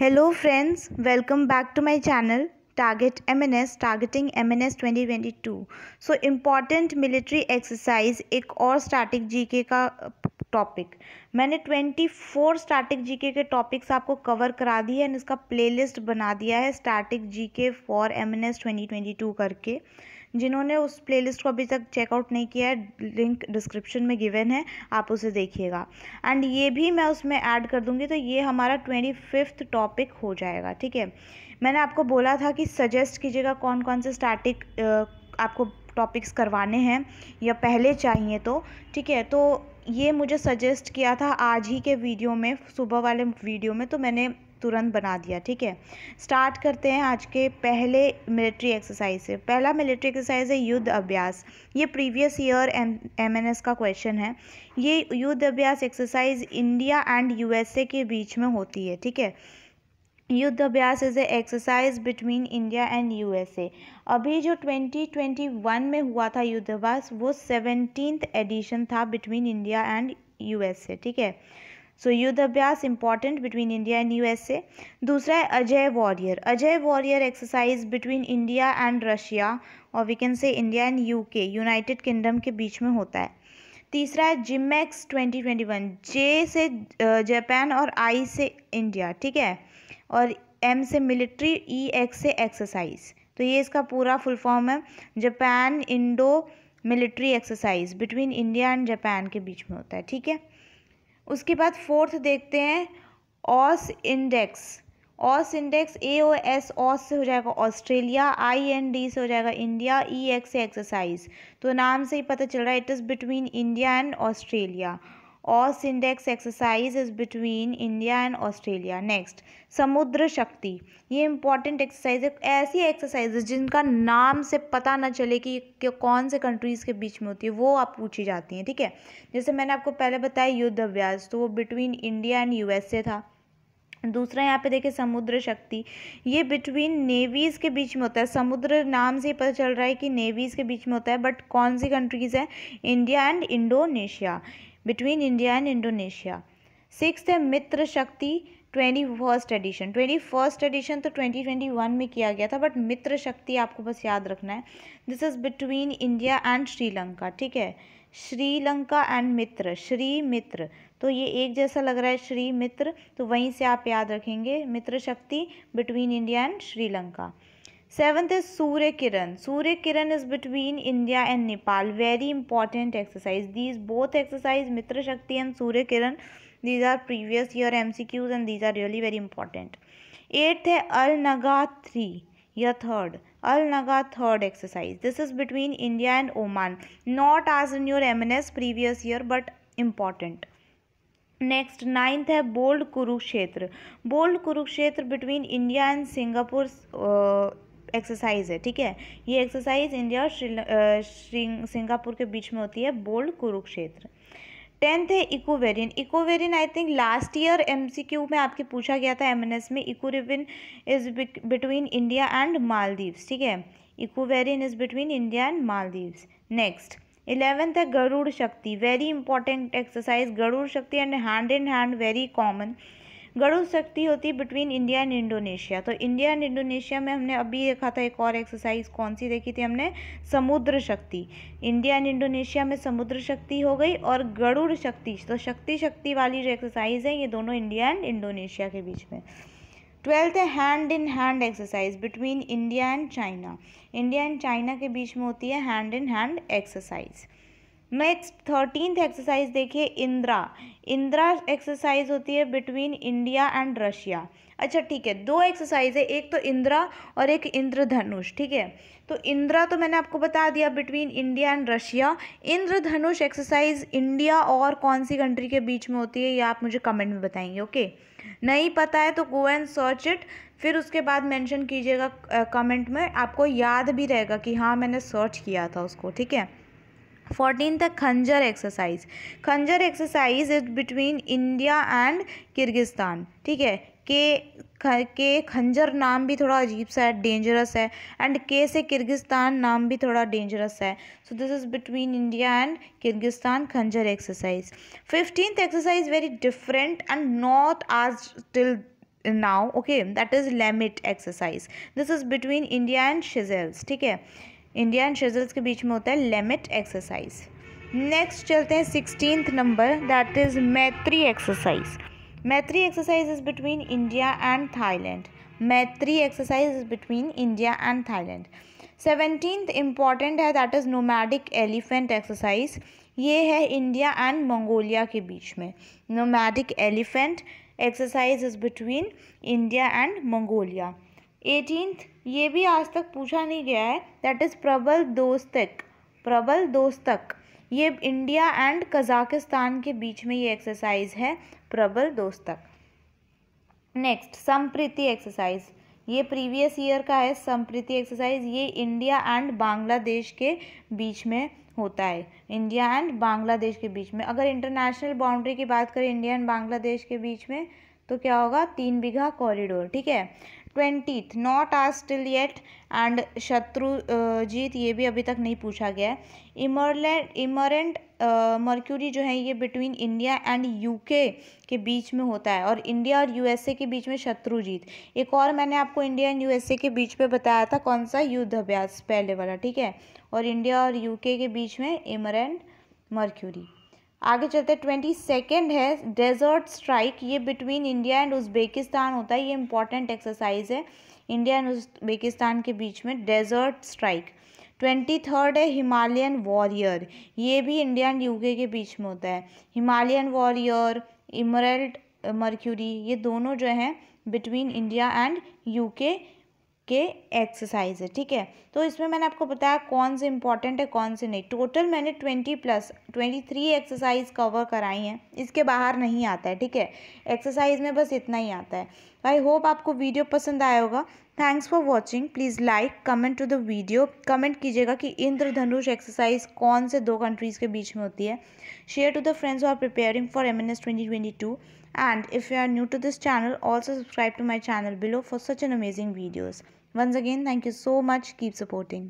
hello friends welcome back to my channel target MNS targeting MNS 2022 so important military exercise एक और starting GK का topic uh, मैंने 24 four starting GK के topics आपको cover करा दी है एंड इसका प्लेलिस्ट बना दिया है स्टार्टिंग जीके फॉर एमएनएस 2022 करके जिन्होंने उस प्लेलिस्ट को अभी तक चेकआउट नहीं किया है लिंक डिस्क्रिप्शन में गिवन है आप उसे देखिएगा एंड ये भी मैं उसमें ऐड कर दूँगी तो ये हमारा ट्वेंटी फिफ्थ टॉपिक हो जाएगा ठीक है मैंने आपको बोला था कि सजेस्ट कीजिएगा कौन कौन से स्टैटिक आपको टॉपिक्स करवाने हैं या पहले चाहिए तो ठीक है तो ये मुझे सजेस्ट किया था आज ही के वीडियो में सुबह वाले वीडियो में तो मैंने तुरंत बना दिया ठीक है स्टार्ट करते हैं आज के पहले मिलिट्री एक्सरसाइज से पहला मिलिट्री एक्सरसाइज है युद्ध अभ्यास ये previous year M N S का क्वेश्चन है ये युद्ध अभ्यास एक्सरसाइज इंडिया एंड यूएसए के बीच में होती है ठीक है Yudh Abhyas is a exercise between India and USA अभी जो 2021 में हुआ था युद्ध अभ्यास वो सेवनटीन एडिशन था बिटवीन इंडिया एंड यूएसए ठीक है so Yudh Abhyas important between India and USA दूसरा है Ajeya warrior Ajeya warrior exercise between India and Russia और we can say India and UK United Kingdom के बीच में होता है तीसरा है JIMEX twenty twenty one J से जापान और आई से इंडिया ठीक है और एम से मिलिट्री ई एक्स से एक्सरसाइज तो ये इसका पूरा फुल फॉर्म है Japan Indo military exercise between India and Japan के बीच में होता है ठीक है उसके बाद फोर्थ देखते हैं AUSINDEX AUSINDEX A O S Aus से हो जाएगा ऑस्ट्रेलिया आई एन डी से हो जाएगा India E e X e exercise तो नाम से ही पता चल रहा है it is between India and Australia AUSINDEX exercise is between India and Australia next Samudra Shakti ये इंपॉर्टेंट एक्सरसाइज है ऐसी एक्सरसाइज जिनका नाम से पता ना चले कि, कौन से कंट्रीज़ के बीच में होती है वो आप पूछी जाती हैं ठीक है जैसे मैंने आपको पहले बताया युद्ध अभ्यास तो वो बिटवीन इंडिया एंड यू था दूसरा यहाँ पे देखिए समुद्र शक्ति ये बिटवीन नेवीज़ के बीच में होता है समुद्र नाम से ही पता चल रहा है कि नेवीज़ के बीच में होता है बट कौन सी कंट्रीज़ है India and Indonesia between India and Indonesia six है Mitra Shakti twenty first edition twenty first edition तो ट्वेंटी ट्वेंटी वन में किया गया था बट मित्र शक्ति आपको बस याद रखना है this is between India and Sri Lanka ठीक है श्रीलंका एंड मित्र श्री मित्र तो ये एक जैसा लग रहा है श्री मित्र तो वहीं से आप याद रखेंगे Mitra Shakti between India and Sri Lanka seventh is Surya Kiran Surya Kiran is between India and Nepal very important exercise these both exercise Mitra Shakti and Surya Kiran these are previous year M C Qs and these are really very important eighth है अलनगा थ्री या third Al Nagah third exercise this is between India and Oman not आज in your M N S previous year but important next ninth है bold Kurukshetra bold Kurukshetra between India and Singapore exercise है ठीक है ये exercise India और Singapore के बीच में होती है बोल्ड कुरुक्षेत्र टेंथ है Ekuverin Ekuverin I think last year MCQ में आपके पूछा गया था एमएनएस में Ekuverin is between India and Maldives ठीक है Ekuverin is between India and Maldives next eleventh है Garuda Shakti very important exercise Garuda Shakti and hand in hand very common Garuda Shakti होती है बिटवीन इंडिया एंड इंडोनेशिया तो इंडिया एंड इंडोनेशिया में हमने अभी देखा था एक और एक्सरसाइज कौन सी देखी थी हमने समुद्र शक्ति इंडिया एंड इंडोनेशिया में समुद्र शक्ति हो गई और गरुड़ शक्ति तो शक्ति शक्ति वाली जो एक्सरसाइज है ये दोनों इंडिया एंड इंडोनेशिया के बीच में ट्वेल्थ है hand in hand exercise between India and China India and China के बीच में होती है hand in hand exercise next thirteenth exercise देखिए इंदिरा इंदिरा एक्सरसाइज होती है बिटवीन इंडिया एंड रशिया अच्छा ठीक है दो एक्सरसाइज है एक तो इंदिरा और एक इंद्रधनुष ठीक है तो इंदिरा तो मैंने आपको बता दिया between India and Russia Indradhanush exercise India और कौन सी कंट्री के बीच में होती है ये आप मुझे कमेंट में बताएंगे ओके नहीं पता है तो गो एंड सर्च इट फिर उसके बाद मैंशन कीजिएगा कमेंट में आपको याद भी रहेगा कि हाँ मैंने सर्च किया था उसको ठीक है fourteen the Khanjar exercise Khanjar exercise is between India and Kyrgyzstan ठीक है के ख के खंजर नाम भी थोड़ा अजीब सा है डेंजरस है एंड के से किर्गिस्तान नाम भी थोड़ा डेंजरस है so this is between India and Kyrgyzstan Khanjar exercise fifteenth exercise very different and not आज till now okay that is Lamitiye exercise this is between India and Seychelles ठीक है इंडिया एंड शेजल्स के बीच में होता है लेमिट एक्सरसाइज नेक्स्ट चलते हैं sixteen number that is Maitri exercise Maitri exercise is between India and Thailand Maitri exercise is between India and Thailand seventeen important है that is nomadic elephant exercise ये है इंडिया एंड मंगोलिया के बीच में nomadic elephant exercise is between India and Mongolia eighteenth ये भी आज तक पूछा नहीं गया है दैट इज़ प्रबल दोस्तक प्रबल दोस्तक ये इंडिया एंड कजाकिस्तान के बीच में ये एक्सरसाइज है Prabal Dostyk next Sampriti exercise ये प्रीवियस ईयर का है संप्रीति एक्सरसाइज ये इंडिया एंड बांग्लादेश के बीच में होता है इंडिया एंड बांग्लादेश के बीच में अगर इंटरनेशनल बाउंड्री की बात करें इंडिया एंड बांग्लादेश के बीच में तो क्या होगा तीन बीघा कॉरिडोर ठीक है ट्वेंटीथ नॉट आज स्टिल येट एंड शत्रुजीत ये भी अभी तक नहीं पूछा गया है इमरलैंड इमरेंट मर्क्यूरी जो है ये बिटवीन इंडिया एंड यूके के बीच में होता है और इंडिया और यूएसए के बीच में शत्रुजीत एक और मैंने आपको इंडिया एंड यूएसए के बीच में बताया था कौन सा युद्ध अभ्यास पहले वाला ठीक है और इंडिया और यूके के बीच में इमरेंट मर्क्यूरी आगे चलते ट्वेंटी सेकेंड है डेजर्ट स्ट्राइक ये बिटवीन इंडिया एंड उज्बेकिस्तान होता है ये इंपॉर्टेंट एक्सरसाइज है इंडिया एंड उज्बेकिस्तान के बीच में डेजर्ट स्ट्राइक ट्वेंटी थर्ड है हिमालयन वॉरियर ये भी इंडिया एंड यूके के बीच में होता है हिमालयन वॉरियर इमरल्ड मर्क्यूरी ये दोनों जो हैं बिटवीन इंडिया एंड यूके के एक्सरसाइज है ठीक है तो इसमें मैंने आपको बताया कौन से इंपॉर्टेंट है कौन से नहीं टोटल मैंने twenty plus twenty three exercise cover कराई हैं इसके बाहर नहीं आता है ठीक है एक्सरसाइज में बस इतना ही आता है आई होप आपको वीडियो पसंद आया होगा thanks for watching please like comment to the video comment कीजिएगा कि इंद्रधनुष एक्सरसाइज कौन से दो कंट्रीज़ के बीच में होती है share to the friends who are preparing for M N S twenty twenty two and if you are new to this channel also subscribe to my channel below for such an amazing videos once again thank you so much keep supporting